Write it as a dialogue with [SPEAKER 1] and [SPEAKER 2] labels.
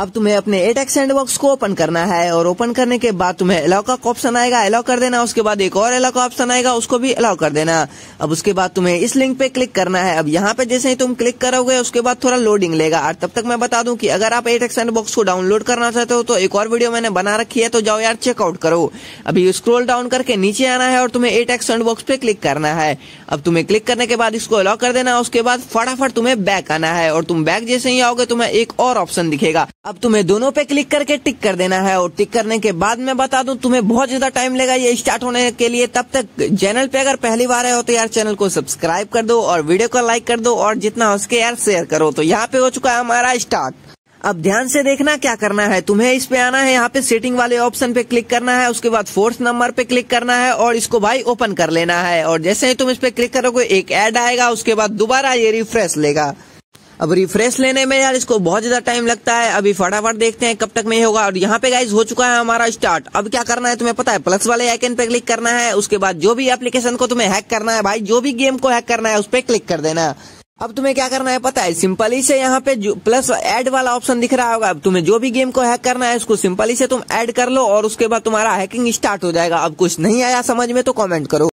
[SPEAKER 1] अब तुम्हें अपने एटेक सैंडबॉक्स e को ओपन करना है और ओपन करने के बाद तुम्हें अलाउ का ऑप्शन आएगा अलाउ कर देना उसके बाद एक और अलाउ का ऑप्शन आएगा उसको भी अलाउ कर देना अब उसके बाद तुम्हें इस लिंक पे क्लिक करना है अब यहाँ पे जैसे ही तुम क्लिक करोगे उसके बाद थोड़ा लोडिंग लेगा और तब तक मैं बता दूँ की अगर आप एटेक सैंडबॉक्स e को डाउनलोड करना चाहते हो तो एक और वीडियो मैंने बना रखी है तो जाओ यार चेकआउट करो अभी स्क्रोल डाउन करके नीचे आना है और तुम्हें एटेक सैंडबॉक्स e पे क्लिक करना है अब तुम्हें क्लिक करने के बाद इसको अलाउ कर देना उसके बाद फटाफट तुम्हें बैक आना है और तुम बैक जैसे ही आओगे तुम्हें एक और ऑप्शन दिखेगा अब तुम्हें दोनों पे क्लिक करके टिक कर देना है और टिक करने के बाद मैं बता दूं तुम्हें बहुत ज्यादा टाइम लेगा ये स्टार्ट होने के लिए तब तक चैनल पे अगर पहली बार आए हो तो यार चैनल को सब्सक्राइब कर दो और वीडियो को लाइक कर दो और जितना उसके यार शेयर करो तो यहाँ पे हो चुका है हमारा स्टार्ट अब ध्यान से देखना क्या करना है तुम्हें इस पे आना है यहाँ पे सेटिंग वाले ऑप्शन पे क्लिक करना है उसके बाद फोर्थ नंबर पे क्लिक करना है और इसको भाई ओपन कर लेना है और जैसे ही तुम इस पे क्लिक करोगे एक ऐड आएगा उसके बाद दोबारा ये रिफ्रेश लेगा अब रिफ्रेश लेने में यार इसको बहुत ज्यादा टाइम लगता है अभी फटाफट देखते हैं कब तक में होगा और यहाँ पे गाइज हो चुका है हमारा स्टार्ट अब क्या करना है तुम्हें पता है प्लस वाले आइकन पे क्लिक करना है उसके बाद जो भी एप्लीकेशन को तुम्हें हैक करना है भाई जो भी गेम को हैक करना है उस पर क्लिक कर देना है अब तुम्हें क्या करना है पता है सिंपली से यहाँ पे प्लस ऐड वाला ऑप्शन दिख रहा होगा अब तुम्हें जो भी गेम को हैक करना है उसको सिंपली से तुम ऐड कर लो और उसके बाद तुम्हारा हैकिंग स्टार्ट हो जाएगा अब कुछ नहीं आया समझ में तो कमेंट करो